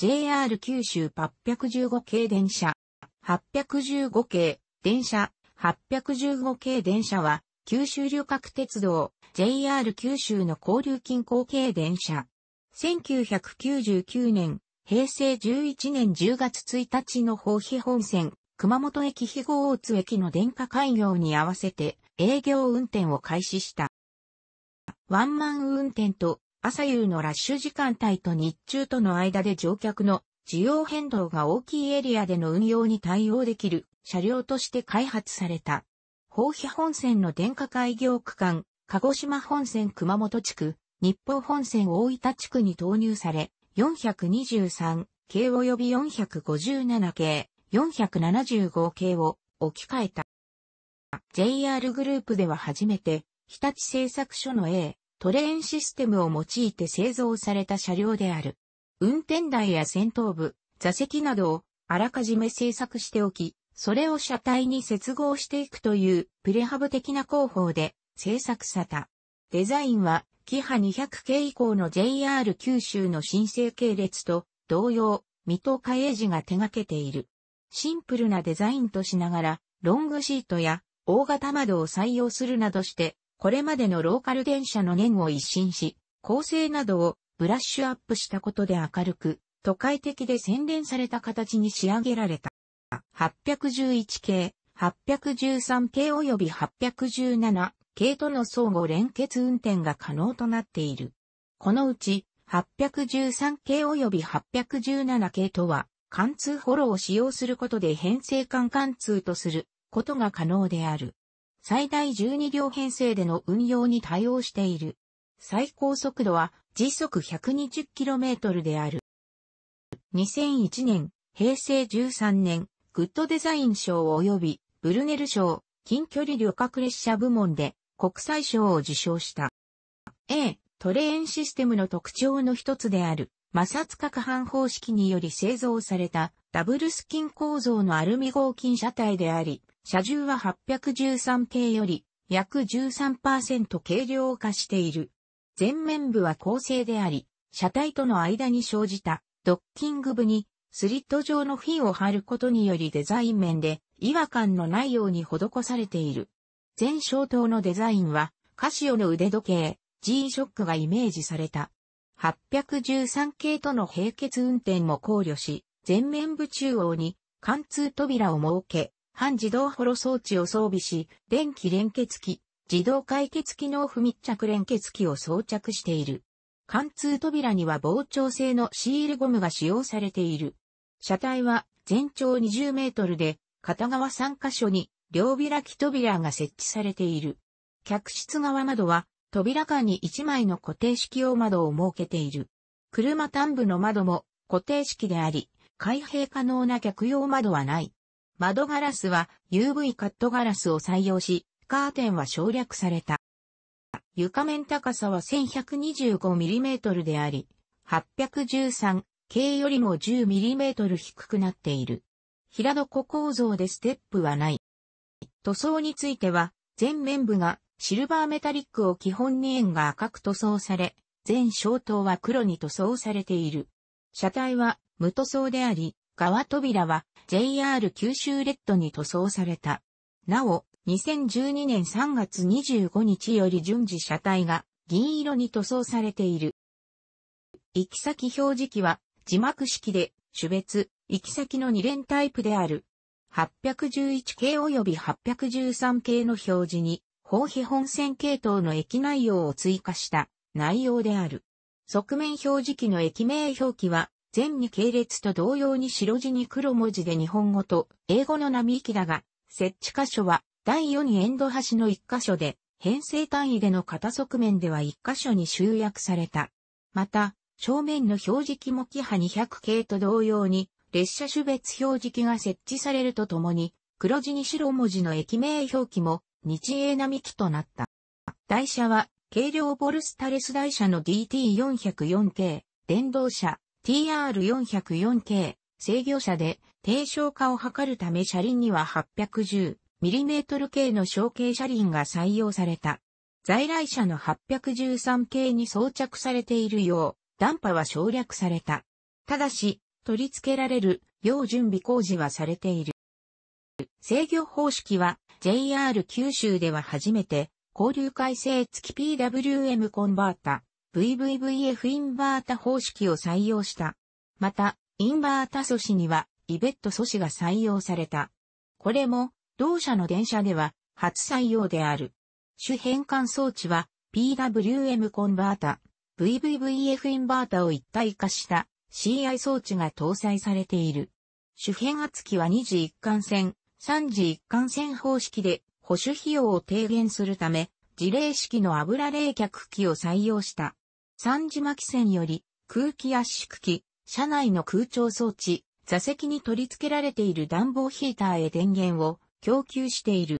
JR 九州815系電車。815系電車。815系電車は、九州旅客鉄道、JR 九州の交流近郊系電車。1999年、平成11年10月1日の宝庇本線、熊本駅肥後大津駅の電化開業に合わせて営業運転を開始した。ワンマン運転と朝夕のラッシュ時間帯と日中との間で乗客の需要変動が大きいエリアでの運用に対応できる車両として開発された。宝飛本線の電化開業区間、鹿児島本線熊本地区、日報本線大分地区に投入され、423系及び457系、475系を置き換えた。JR グループでは初めて、日立製作所の A、トレーンシステムを用いて製造された車両である。運転台や先頭部、座席などをあらかじめ製作しておき、それを車体に接合していくというプレハブ的な工法で製作された。デザインは、キハ200系以降の JR 九州の新生系列と同様、水戸エー寺が手掛けている。シンプルなデザインとしながら、ロングシートや大型窓を採用するなどして、これまでのローカル電車の年を一新し、構成などをブラッシュアップしたことで明るく、都会的で洗練された形に仕上げられた。811系、813系及び817系との相互連結運転が可能となっている。このうち、813系及び817系とは、貫通フォローを使用することで編成間貫通とすることが可能である。最大12両編成での運用に対応している。最高速度は時速 120km である。2001年、平成13年、グッドデザイン賞及びブルネル賞、近距離旅客列車部門で国際賞を受賞した。A、トレーンシステムの特徴の一つである、摩擦各半方式により製造されたダブルスキン構造のアルミ合金車体であり、車重は813系より約13%軽量化している。前面部は構成であり、車体との間に生じたドッキング部にスリット状のフィンを貼ることによりデザイン面で違和感のないように施されている。全消灯のデザインはカシオの腕時計 G-SHOCK がイメージされた。813系との並結運転も考慮し、前面部中央に貫通扉を設け、半自動ホロ装置を装備し、電気連結機、自動解決機能不密着連結機を装着している。貫通扉には膨張性のシールゴムが使用されている。車体は全長20メートルで、片側3カ所に両開き扉が設置されている。客室側窓は扉間に1枚の固定式用窓を設けている。車端部の窓も固定式であり、開閉可能な客用窓はない。窓ガラスは UV カットガラスを採用し、カーテンは省略された。床面高さは 1125mm であり、813 k よりも 10mm 低くなっている。平床構造でステップはない。塗装については、全面部がシルバーメタリックを基本に円が赤く塗装され、全消灯は黒に塗装されている。車体は無塗装であり、側扉は JR 九州レッドに塗装された。なお、2012年3月25日より順次車体が銀色に塗装されている。行き先表示器は字幕式で種別、行き先の2連タイプである。811系及び813系の表示に、法費本線系統の駅内容を追加した内容である。側面表示器の駅名表記は全二系列と同様に白地に黒文字で日本語と英語の並木だが、設置箇所は第四にエンド端の一箇所で、編成単位での片側面では一箇所に集約された。また、正面の表示機もキハ200系と同様に、列車種別表示機が設置されるとともに、黒字に白文字の駅名表記も日英並木となった。台車は、軽量ボルスタレス台車の DT404 系、電動車、TR404 k 制御車で低床化を図るため車輪には 810mm 系の小径車輪が採用された。在来車の813系に装着されているよう、ダ波は省略された。ただし、取り付けられるよう準備工事はされている。制御方式は JR 九州では初めて交流改正付き PWM コンバータ VVVF インバータ方式を採用した。また、インバータ素子には、イベット素子が採用された。これも、同社の電車では、初採用である。主変換装置は、PWM コンバータ、VVVF インバータを一体化した CI 装置が搭載されている。主変圧器は2次一貫線、3次一貫線方式で保守費用を低減するため、事例式の油冷却機を採用した。三次巻線より空気圧縮機、車内の空調装置、座席に取り付けられている暖房ヒーターへ電源を供給している。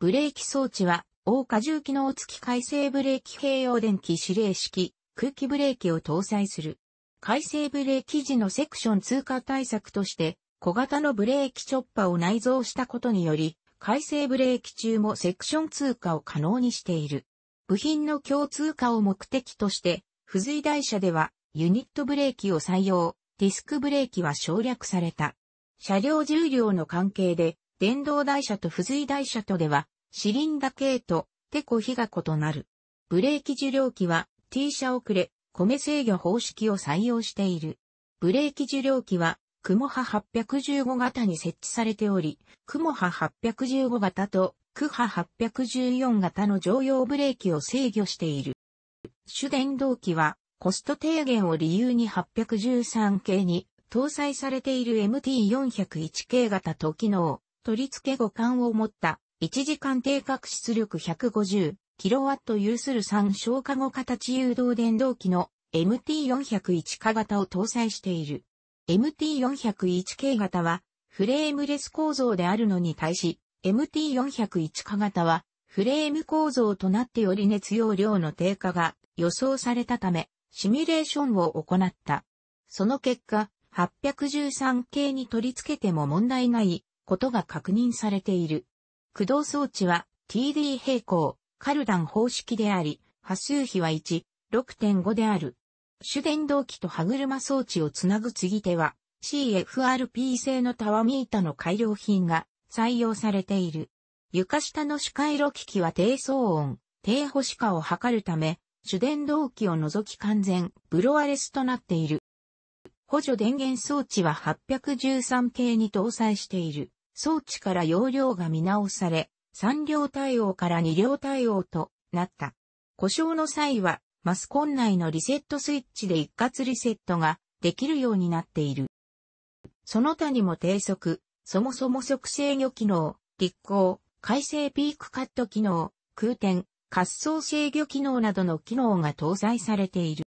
ブレーキ装置は、大荷重機能付き回生ブレーキ併用電気指令式、空気ブレーキを搭載する。回生ブレーキ時のセクション通過対策として、小型のブレーキチョッパーを内蔵したことにより、回生ブレーキ中もセクション通過を可能にしている。部品の共通化を目的として、付随台車ではユニットブレーキを採用、ディスクブレーキは省略された。車両重量の関係で、電動台車と付随台車とでは、シリンダ系とテコ比が異なる。ブレーキ受領機は T 車遅れ、米制御方式を採用している。ブレーキ受領機はクモハ815型に設置されており、クモハ815型とクハ814型の常用ブレーキを制御している。主電動機はコスト低減を理由に813系に搭載されている MT401 系型と機能、取り付け互換を持った1時間定格出力 150kW 有する3消化後形誘導電動機の MT401 化型を搭載している。MT401K 型はフレームレス構造であるのに対し、MT401 化型はフレーム構造となってより熱容量の低下が予想されたため、シミュレーションを行った。その結果、813系に取り付けても問題ないことが確認されている。駆動装置は TD 平行、カルダン方式であり、波数比は1、6.5である。主電動機と歯車装置をつなぐ継ぎ手は CFRP 製のタワミータの改良品が採用されている。床下の視回路機器は低騒音、低保守化を図るため、主電動機を除き完全、ブロアレスとなっている。補助電源装置は813系に搭載している。装置から容量が見直され、3両対応から2両対応となった。故障の際はマスコン内のリセットスイッチで一括リセットができるようになっている。その他にも低速、そもそも速制御機能、立光、回生ピークカット機能、空転、滑走制御機能などの機能が搭載されている。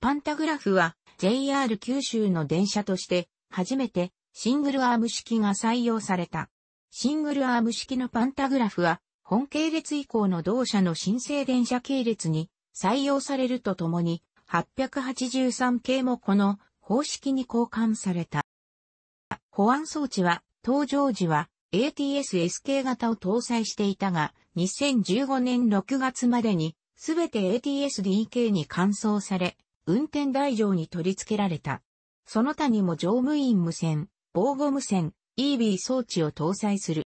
パンタグラフは JR 九州の電車として初めてシングルアーム式が採用された。シングルアーム式のパンタグラフは本系列以降の同社の新生電車系列に採用されるとともに、883系もこの方式に交換された。保安装置は、登場時は ATS-S k 型を搭載していたが、2015年6月までに、すべて ATS-D k に換装され、運転台上に取り付けられた。その他にも乗務員無線、防護無線、EB 装置を搭載する。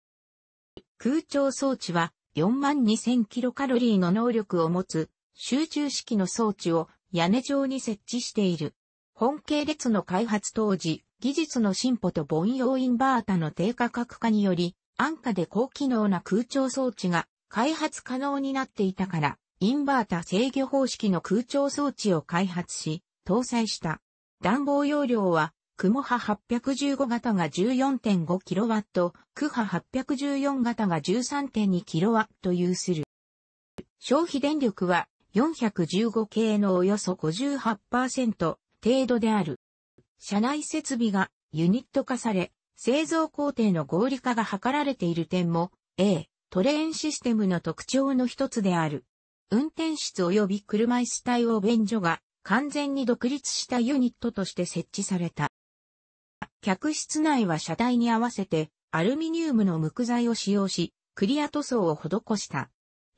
空調装置は4 2 0 0 0カロリーの能力を持つ集中式の装置を屋根上に設置している。本系列の開発当時、技術の進歩と凡用インバータの低価格化により、安価で高機能な空調装置が開発可能になっていたから、インバータ制御方式の空調装置を開発し、搭載した。暖房容量は、クモ波815型が 14.5kW、ク波814型が 13.2kW 有する。消費電力は415系のおよそ58%程度である。車内設備がユニット化され、製造工程の合理化が図られている点も、A、トレーンシステムの特徴の一つである。運転室及び車椅子対応便所が完全に独立したユニットとして設置された。客室内は車体に合わせてアルミニウムの無垢材を使用し、クリア塗装を施した。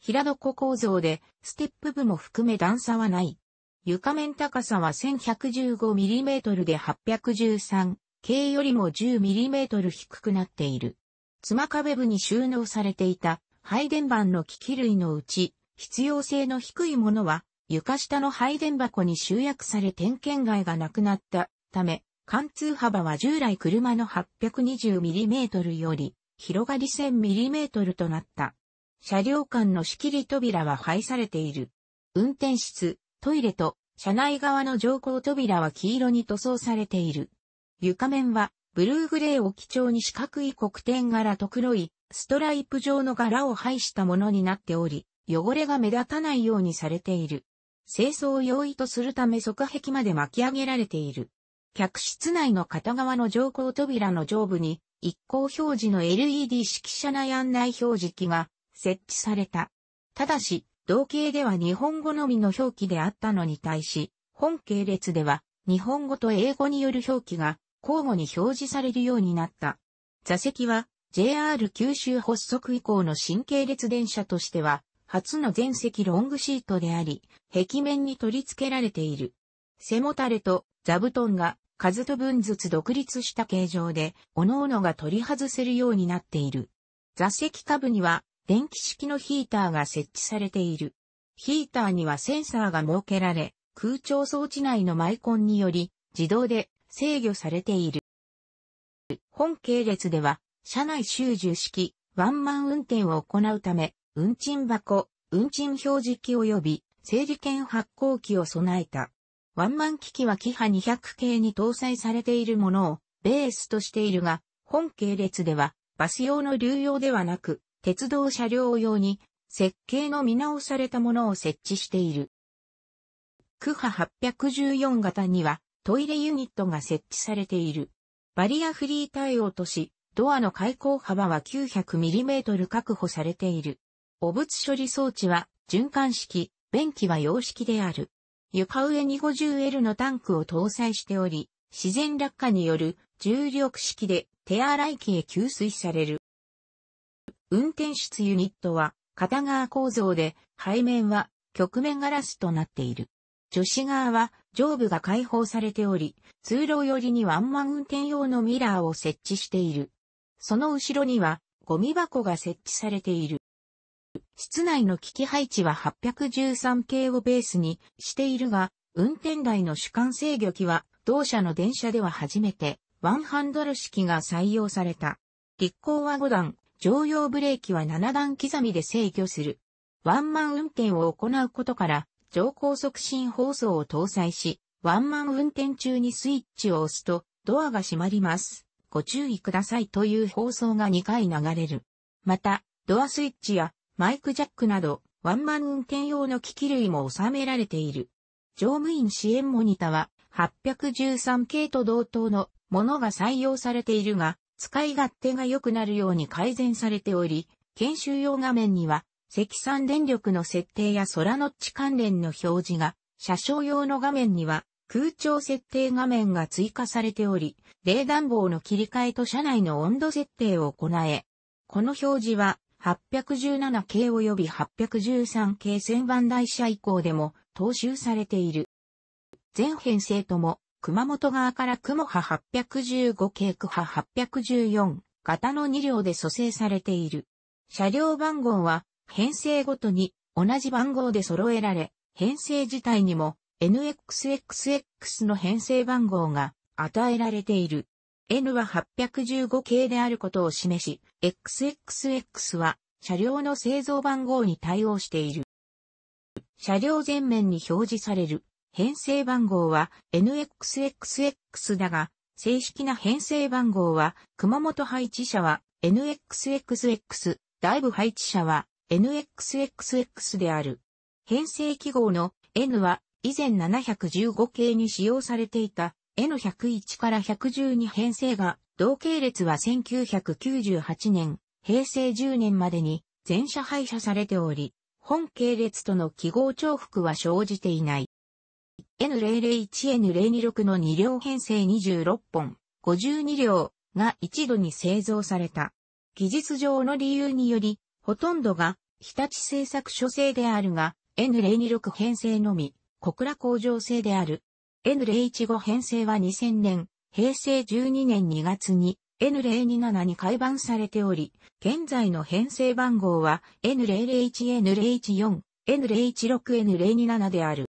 平床構造で、ステップ部も含め段差はない。床面高さは 1115mm で 813K よりも 10mm 低くなっている。妻壁部に収納されていた配電盤の機器類のうち、必要性の低いものは床下の配電箱に集約され点検外がなくなったため、貫通幅は従来車の 820mm より広がり 1000mm となった。車両間の仕切り扉は廃されている。運転室、トイレと、車内側の乗降扉は黄色に塗装されている。床面は、ブルーグレーを基調に四角い黒点柄と黒い、ストライプ状の柄を配したものになっており、汚れが目立たないようにされている。清掃を容易とするため側壁まで巻き上げられている。客室内の片側の乗降扉の上部に、一行表示の LED 式車内案内表示器が設置された。ただし、同型では日本語のみの表記であったのに対し、本系列では日本語と英語による表記が交互に表示されるようになった。座席は JR 九州発足以降の新系列電車としては初の全席ロングシートであり、壁面に取り付けられている。背もたれと座布団が数と分ずつ独立した形状で、各々が取り外せるようになっている。座席下部には電気式のヒーターが設置されている。ヒーターにはセンサーが設けられ、空調装置内のマイコンにより自動で制御されている。本系列では、車内集中式、ワンマン運転を行うため、運賃箱、運賃表示機及び整理券発行機を備えた。ワンマン機器はキハ200系に搭載されているものをベースとしているが、本系列ではバス用の流用ではなく、鉄道車両用に設計の見直されたものを設置している。クハ814型にはトイレユニットが設置されている。バリアフリー対応とし、ドアの開口幅は 900mm 確保されている。汚物処理装置は循環式、便器は洋式である。床上に 50L のタンクを搭載しており、自然落下による重力式で手洗い機へ給水される。運転室ユニットは片側構造で背面は曲面ガラスとなっている。女子側は上部が開放されており、通路寄りにワンマン運転用のミラーを設置している。その後ろにはゴミ箱が設置されている。室内の機器配置は813系をベースにしているが、運転台の主観制御機は同社の電車では初めてワンハンドル式が採用された。立候は5段、常用ブレーキは7段刻みで制御する。ワンマン運転を行うことから、乗降促進放送を搭載し、ワンマン運転中にスイッチを押すと、ドアが閉まります。ご注意くださいという放送が2回流れる。また、ドアスイッチやマイクジャックなど、ワンマン運転用の機器類も収められている。乗務員支援モニタは、813系と同等のものが採用されているが、使い勝手が良くなるように改善されており、研修用画面には、積算電力の設定や空の地関連の表示が、車掌用の画面には、空調設定画面が追加されており、冷暖房の切り替えと車内の温度設定を行え、この表示は 817K 及び 813K 千番台車以降でも踏襲されている。全編成とも熊本側から雲波815系区波814型の2両で組成されている。車両番号は編成ごとに同じ番号で揃えられ、編成自体にも NXXX の編成番号が与えられている。N は815系であることを示し、XXX は車両の製造番号に対応している。車両前面に表示される編成番号は NXXX だが、正式な編成番号は、熊本配置者は NXXX、大部配置者は NXXX である。編成記号の N は以前715系に使用されていた N101 から112編成が、同系列は1998年、平成10年までに全社廃車されており、本系列との記号重複は生じていない。N001N026 の2両編成26本、52両が一度に製造された。技術上の理由により、ほとんどが日立製作所製であるが、N026 編成のみ、小倉工場製である。N015 編成は2000年、平成12年2月に N027 に改版されており、現在の編成番号は N001、N014、N016、N027 である。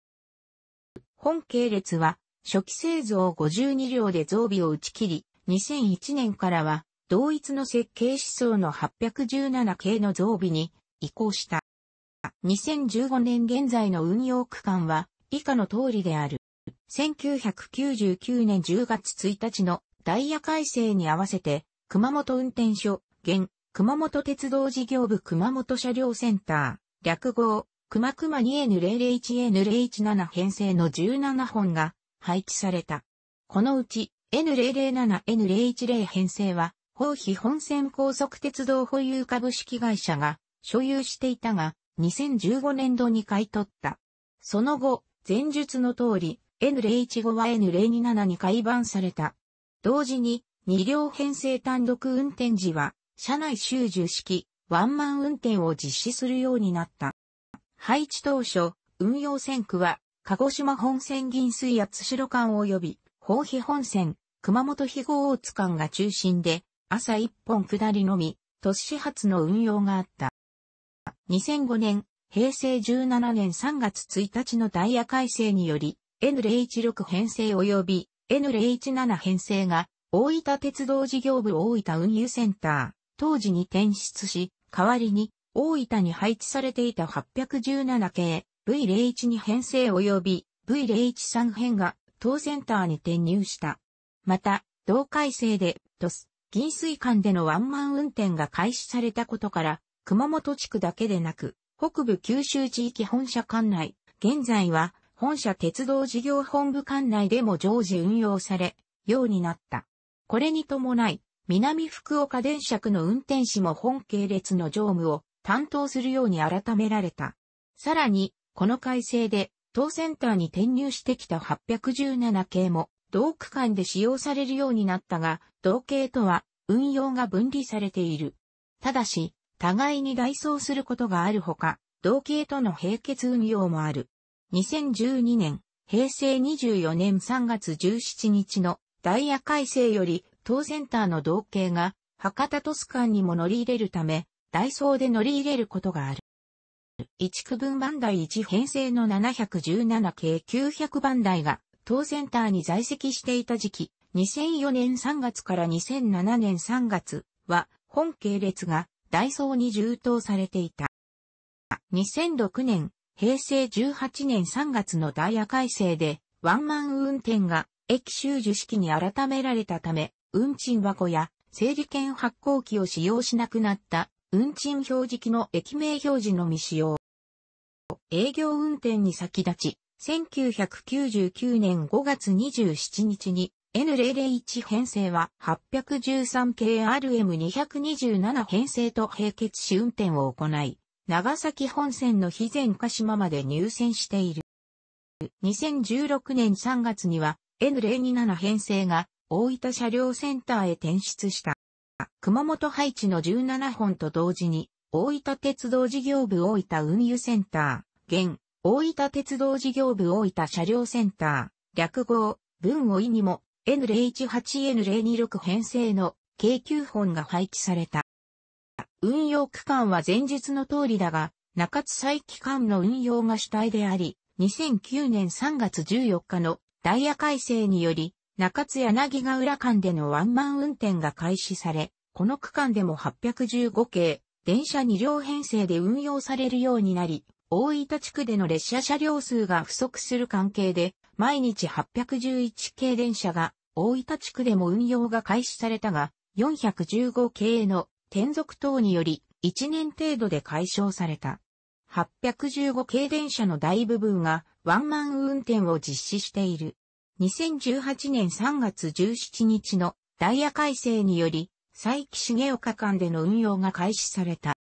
本系列は、初期製造52両で増備を打ち切り、2001年からは、同一の設計思想の817系の増備に移行した。2015年現在の運用区間は、以下の通りである。1999年10月1日のダイヤ改正に合わせて、熊本運転所、現、熊本鉄道事業部熊本車両センター、略号、熊熊 2N001N017 編成の17本が配置された。このうち N007N010 編成は、宝庇本線高速鉄道保有株式会社が所有していたが、2015年度に買い取った。その後、前述の通り、N015 は N027 に改版された。同時に、2両編成単独運転時は、車内収受式、ワンマン運転を実施するようになった。配置当初、運用線区は、鹿児島本線銀水圧代間及び、宝庇本線、熊本肥後大津間が中心で、朝一本下りのみ、都市発の運用があった。2005年、平成17年3月1日のダイヤ改正により、N016 編成及び N017 編成が大分鉄道事業部大分運輸センター、当時に転出し、代わりに大分に配置されていた817系 V01 に編成及び V013 編が当センターに転入した。また、同改正で、トス、銀水間でのワンマン運転が開始されたことから、熊本地区だけでなく、北部九州地域本社管内、現在は本社鉄道事業本部管内でも常時運用され、ようになった。これに伴い、南福岡電車区の運転士も本系列の乗務を担当するように改められた。さらに、この改正で、当センターに転入してきた817系も、同区間で使用されるようになったが、同系とは運用が分離されている。ただし、互いに代走することがあるほか、同系との並結運用もある。2012年、平成24年3月17日のダイヤ改正より、当センターの同系が、博多都市間にも乗り入れるため、ダイソーで乗り入れることがある。一区分番台一編成の717系900番台が当センターに在籍していた時期、2004年3月から2007年3月は本系列がダイソーに充当されていた。2006年、平成18年3月のダイヤ改正でワンマン運転が駅収受式に改められたため、運賃箱や整理券発行機を使用しなくなった運賃表示機の駅名表示のみ使用。営業運転に先立ち、1999年5月27日に N001 編成は 813KRM227 編成と並結し運転を行い、長崎本線の肥前鹿島まで入線している。2016年3月には N027 編成が大分車両センターへ転出した。熊本配置の17本と同時に、大分鉄道事業部大分運輸センター、現、大分鉄道事業部大分車両センター、略号、文を意にも、N018N026 編成の計9本が配置された。運用区間は前述の通りだが、中津再機関の運用が主体であり、2009年3月14日のダイヤ改正により、中津柳ヶ浦間でのワンマン運転が開始され、この区間でも815系、電車2両編成で運用されるようになり、大分地区での列車車両数が不足する関係で、毎日811系電車が大分地区でも運用が開始されたが、415系の転属等により1年程度で解消された。815系電車の大部分がワンマン運転を実施している。2018年3月17日のダイヤ改正により、佐伯重岡間での運用が開始された。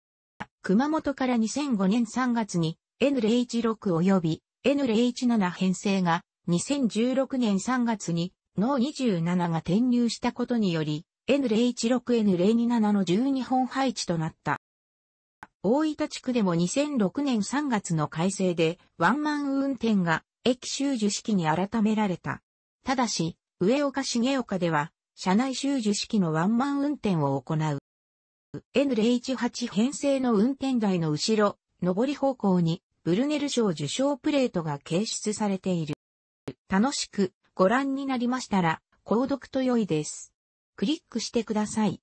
熊本から2005年3月に N016 及び N017 編成が2016年3月に脳27が転入したことにより N016、N027 の12本配置となった。大分地区でも2006年3月の改正でワンマン運転が駅周受式に改められた。ただし、上岡重岡では、車内収受式のワンマン運転を行う。N018 編成の運転台の後ろ、上り方向に、ブルネル賞受賞プレートが掲出されている。楽しくご覧になりましたら、購読と良いです。クリックしてください。